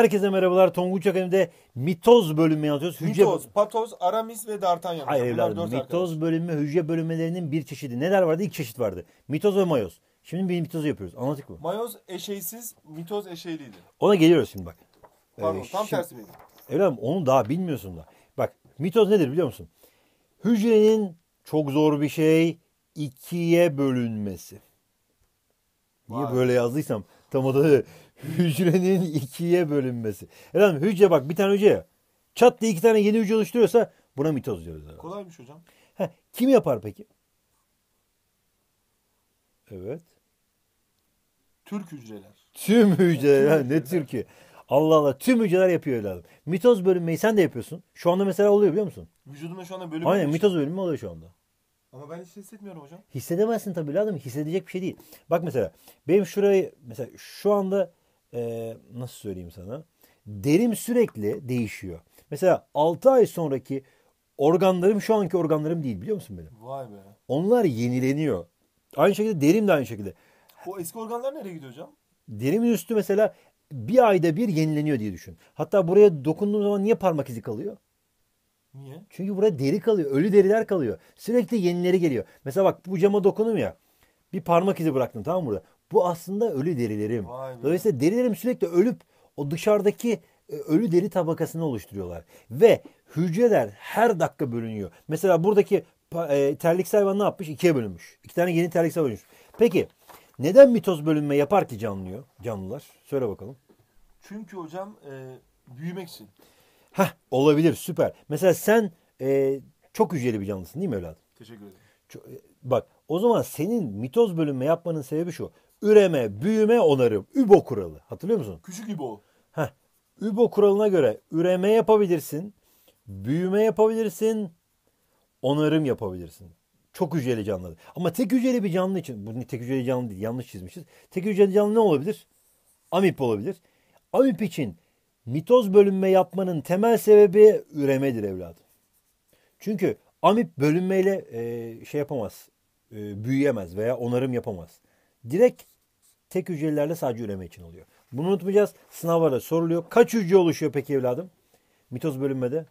Herkese merhabalar. Tonguç Akademi'de mitoz bölümünü anlatıyoruz. Hücre... Mitoz, patoz, aramis ve d'artagnan. Hayır Bunlar evladım. Mitoz arkadaş. bölümü hücre bölümlerinin bir çeşidi. Neler vardı? İki çeşit vardı. Mitoz ve mayoz. Şimdi bir mitozu yapıyoruz. Anlatık mı? Mayoz eşeysiz, mitoz eşeyliydi. Ona geliyoruz şimdi bak. Ee, Pardon ee, tam şimdi... tersi miydi? Evladım onu daha bilmiyorsun da. Bak mitoz nedir biliyor musun? Hücrenin çok zor bir şey ikiye bölünmesi. Niye Vay. böyle yazdıysam tam adı. hücrenin ikiye bölünmesi. Efendim hücre bak bir tane hücre ya. Çat diye iki tane yeni hücre oluşturuyorsa buna mitoz diyoruz. Abi. Kolaymış hocam. Heh, kim yapar peki? Evet. Türk hücreler. Tüm hücreler. Tüm ne Türkiye. Allah Allah. Tüm hücreler yapıyor evladım. Mitoz bölünmeyi sen de yapıyorsun. Şu anda mesela oluyor biliyor musun? Vücudumda şu anda bölünme. Aynen mitoz bölünme oluyor şu anda. Ama ben hiç hissetmiyorum hocam. Hissedemezsin tabii evladım. Hissedecek bir şey değil. Bak mesela benim şurayı mesela şu anda e, nasıl söyleyeyim sana derim sürekli değişiyor. Mesela 6 ay sonraki organlarım şu anki organlarım değil biliyor musun benim? Vay be. Onlar yenileniyor. Aynı şekilde derim de aynı şekilde. O eski organlar nereye gidiyor hocam? Derimin üstü mesela bir ayda bir yenileniyor diye düşün. Hatta buraya dokunduğum zaman niye parmak izi kalıyor? Niye? Çünkü buraya deri kalıyor. Ölü deriler kalıyor. Sürekli yenileri geliyor. Mesela bak bu cama dokunum ya. Bir parmak izi bıraktım tamam mı burada? Bu aslında ölü derilerim. Dolayısıyla derilerim sürekli ölüp o dışarıdaki e, ölü deri tabakasını oluşturuyorlar. Ve hücreler her dakika bölünüyor. Mesela buradaki e, terliksel hayvan ne yapmış? İkiye bölünmüş. İki tane yeni terliksel olmuş. Peki neden mitoz bölünme yapar ki canlıyor, canlılar? Söyle bakalım. Çünkü hocam e, büyümek için. Heh, olabilir süper. Mesela sen e, çok hücreli bir canlısın değil mi evladım? Teşekkür ederim. Çok, e, bak o zaman senin mitoz bölünme yapmanın sebebi şu üreme, büyüme, onarım. ÜBO kuralı. Hatırlıyor musun? Küçük übo. Heh. ÜBO kuralına göre üreme yapabilirsin, büyüme yapabilirsin, onarım yapabilirsin. Çok hücreli canlı. Ama tek hücreli bir canlı için, bu tek hücreli canlı değil yanlış çizmişiz. Tek hücreli canlı ne olabilir? Amip olabilir. Amip için mitoz bölünme yapmanın temel sebebi üremedir evladım. Çünkü amip bölünmeyle e, şey yapamaz, e, büyüyemez veya onarım yapamaz direkt tek hücrelerle sadece üreme için oluyor. Bunu unutmayacağız. Sınavlarda soruluyor. Kaç hücre oluşuyor peki evladım? Mitoz bölünmede?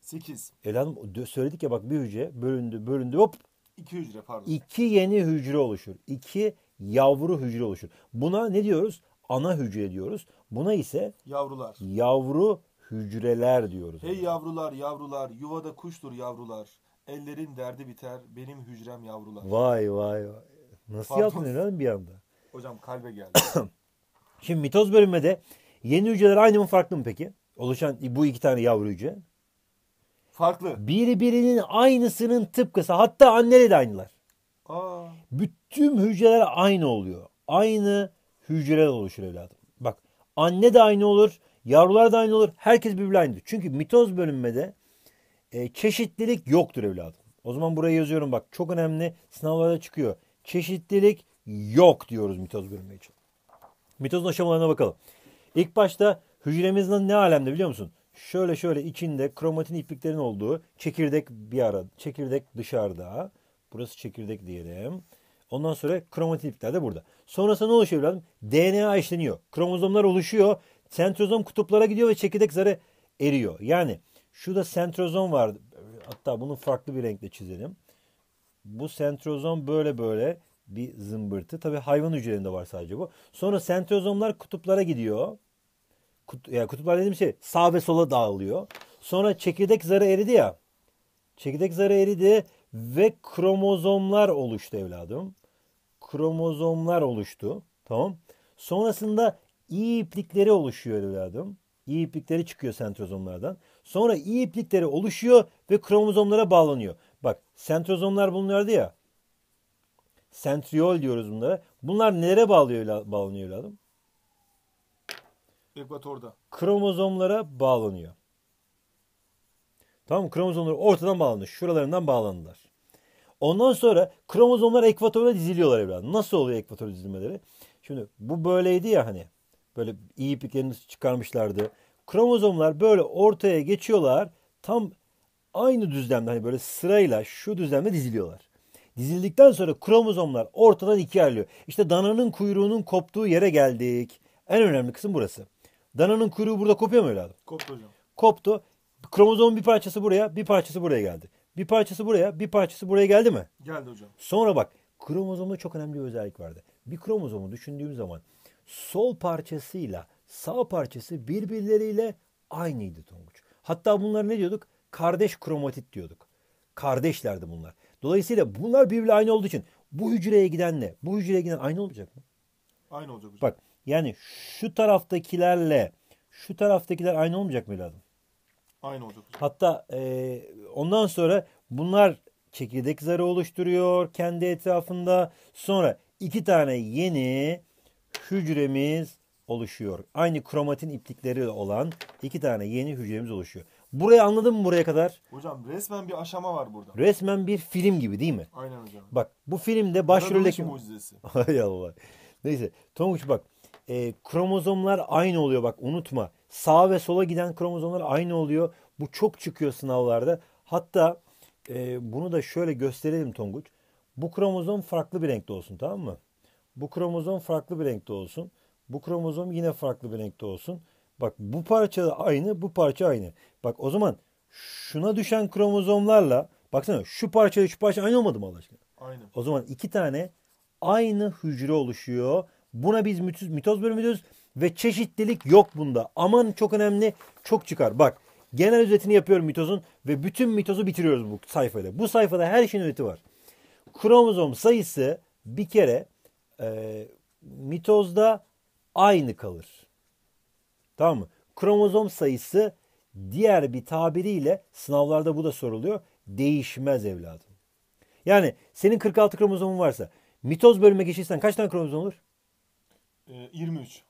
8. Evladım söyledik ya bak bir hücre bölündü bölündü hop. 2 hücre pardon. 2 yeni hücre oluşur. 2 yavru hücre oluşur. Buna ne diyoruz? Ana hücre diyoruz. Buna ise yavrular. Yavru hücreler diyoruz. Hey yavrular yavrular yuvada kuştur yavrular. Ellerin derdi biter benim hücrem yavrular. Vay vay vay. Nasıl yaptın evladım bir anda? Hocam kalbe geldi. Şimdi mitoz bölünmede yeni hücreler aynı mı farklı mı peki? Oluşan bu iki tane yavru hücre. Farklı. Birbirinin aynısının tıpkısı. Hatta anneleri de aynılar. Aa. Bütün hücreler aynı oluyor. Aynı hücreler oluşur evladım. Bak anne de aynı olur. Yavrular da aynı olur. Herkes birbirine aynıdır. Çünkü mitoz bölünmede e, çeşitlilik yoktur evladım. O zaman buraya yazıyorum bak. Çok önemli sınavlarda çıkıyor çeşitlilik yok diyoruz mitoz görmeye için. Mitozun aşamalarına bakalım. İlk başta hücremiz ne alemde biliyor musun? Şöyle şöyle içinde kromatin ipliklerin olduğu çekirdek bir ara, çekirdek dışarıda. Burası çekirdek diyelim. Ondan sonra kromatin iplikler de burada. Sonrasında ne oluşuyor evladım? DNA işleniyor. Kromozomlar oluşuyor. Sentrozom kutuplara gidiyor ve çekirdek zarı eriyor. Yani şurada sentrozom var. Hatta bunu farklı bir renkle çizelim bu sentrozom böyle böyle bir zımbırtı. Tabi hayvan hücrelerinde var sadece bu. Sonra sentrozomlar kutuplara gidiyor. Kut, yani kutuplar dediğim şey sağ ve sola dağılıyor. Sonra çekirdek zarı eridi ya. Çekirdek zarı eridi ve kromozomlar oluştu evladım. Kromozomlar oluştu. Tamam. Sonrasında iyi iplikleri oluşuyor evladım. İyi iplikleri çıkıyor sentrozomlardan. Sonra iyi iplikleri oluşuyor ve kromozomlara bağlanıyor. Bak sentrozomlar bunlardı ya. Sentriol diyoruz bunlara. Bunlar nereye bağlıyor, bağlanıyor evladım? Ekvatorda. Kromozomlara bağlanıyor. Tamam Kromozomlar ortadan bağlanıyor, Şuralarından bağlandılar. Ondan sonra kromozomlar ekvatora diziliyorlar evladım. Nasıl oluyor ekvator dizilmeleri? Şimdi bu böyleydi ya hani. Böyle iyi ipliklerini çıkarmışlardı. Kromozomlar böyle ortaya geçiyorlar. Tam aynı düzlemde hani böyle sırayla şu düzlemde diziliyorlar. Dizildikten sonra kromozomlar ortadan ikiye ayrılıyor. İşte dananın kuyruğunun koptuğu yere geldik. En önemli kısım burası. Dananın kuyruğu burada kopuyor mu evladım? Koptu hocam. Koptu. Kromozomun bir parçası buraya, bir parçası buraya geldi. Bir parçası buraya, bir parçası buraya geldi mi? Geldi hocam. Sonra bak kromozomda çok önemli bir özellik vardı. Bir kromozomu düşündüğüm zaman sol parçasıyla sağ parçası birbirleriyle aynıydı Tonguç. Hatta bunları ne diyorduk? kardeş kromatit diyorduk. Kardeşlerdi bunlar. Dolayısıyla bunlar birbiriyle aynı olduğu için bu hücreye gidenle bu hücreye giden aynı olmayacak mı? Aynı olacak Bak yani şu taraftakilerle şu taraftakiler aynı olmayacak mı lazım? Aynı olacak hocam. Hatta e, ondan sonra bunlar çekirdek zarı oluşturuyor kendi etrafında. Sonra iki tane yeni hücremiz oluşuyor. Aynı kromatin iplikleri olan iki tane yeni hücremiz oluşuyor. Burayı anladın mı buraya kadar? Hocam resmen bir aşama var burada. Resmen bir film gibi değil mi? Aynen hocam. Bak bu filmde başroldeki... mucizesi. Hay Allah. Neyse Tonguç bak e, kromozomlar aynı oluyor bak unutma. sağ ve sola giden kromozomlar aynı oluyor. Bu çok çıkıyor sınavlarda. Hatta e, bunu da şöyle gösterelim Tonguç. Bu kromozom farklı bir renkte olsun tamam mı? Bu kromozom farklı bir renkte olsun. Bu kromozom yine farklı bir renkte olsun. Bak bu parça aynı, bu parça aynı. Bak o zaman şuna düşen kromozomlarla baksana şu parça şu parça aynı olmadı mı Allah aşkına? Aynı. O zaman iki tane aynı hücre oluşuyor. Buna biz mitoz, mitoz bölümü ve çeşitlilik yok bunda. Aman çok önemli, çok çıkar. Bak genel özetini yapıyorum mitozun ve bütün mitozu bitiriyoruz bu sayfada. Bu sayfada her şeyin özeti var. Kromozom sayısı bir kere e, mitozda aynı kalır. Tamam mı? Kromozom sayısı diğer bir tabiriyle sınavlarda bu da soruluyor. Değişmez evladım. Yani senin 46 kromozomun varsa mitoz bölüme geçirsen kaç tane kromozom olur? 23. Ee,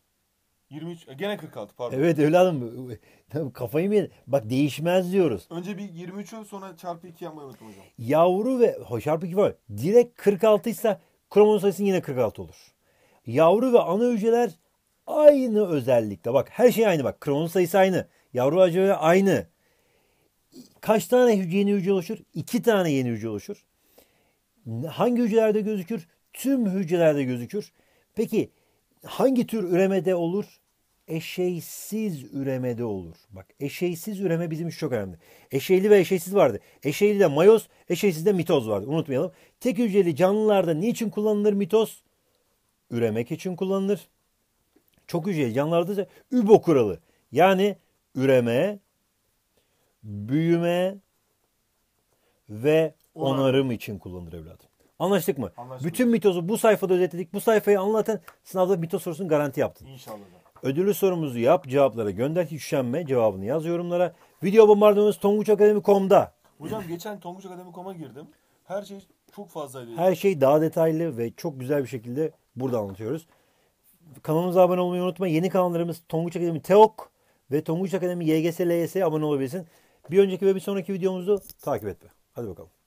23 e, gene 46 pardon. Evet evladım kafayı mı Bak değişmez diyoruz. Önce bir 23'ü sonra çarpı 2 yapmayı unuttum hocam. Yavru ve ho, çarpı 2 var. Direkt 46 ise kromozom sayısı yine 46 olur. Yavru ve ana hücreler Aynı özellikte. Bak her şey aynı. Bak kronon sayısı aynı. Yavru acıları aynı. Kaç tane yeni hücre oluşur? İki tane yeni hücre oluşur. Hangi hücrelerde gözükür? Tüm hücrelerde gözükür. Peki hangi tür üremede olur? Eşeysiz üremede olur. Bak eşeysiz üreme bizim için çok önemli. Eşeyli ve eşeysiz vardı. Eşeyli de mayoz, eşeysiz de mitoz vardı. Unutmayalım. Tek hücreli canlılarda niçin kullanılır mitoz? Üremek için kullanılır çok hücreli canlılarda ise übo kuralı. Yani üreme, büyüme ve onarım için kullanılır evladım. Anlaştık mı? Anlaştık. Bütün mitozu bu sayfada özetledik. Bu sayfayı anlatan sınavda mitoz sorusunun garanti yaptın. İnşallah. Ödülü sorumuzu yap, cevaplara gönder ki üşenme. Cevabını yaz yorumlara. Video bombardımanız tonguçakademi.com'da. Hocam geçen tonguçakademi.com'a girdim. Her şey çok fazlaydı. Her şey daha detaylı ve çok güzel bir şekilde burada anlatıyoruz. Kanalımıza abone olmayı unutma. Yeni kanallarımız Tonguç Akademi TEOK ve Tonguç Akademi YGS LYS abone olabilirsin. Bir önceki ve bir sonraki videomuzu takip etme. Hadi bakalım.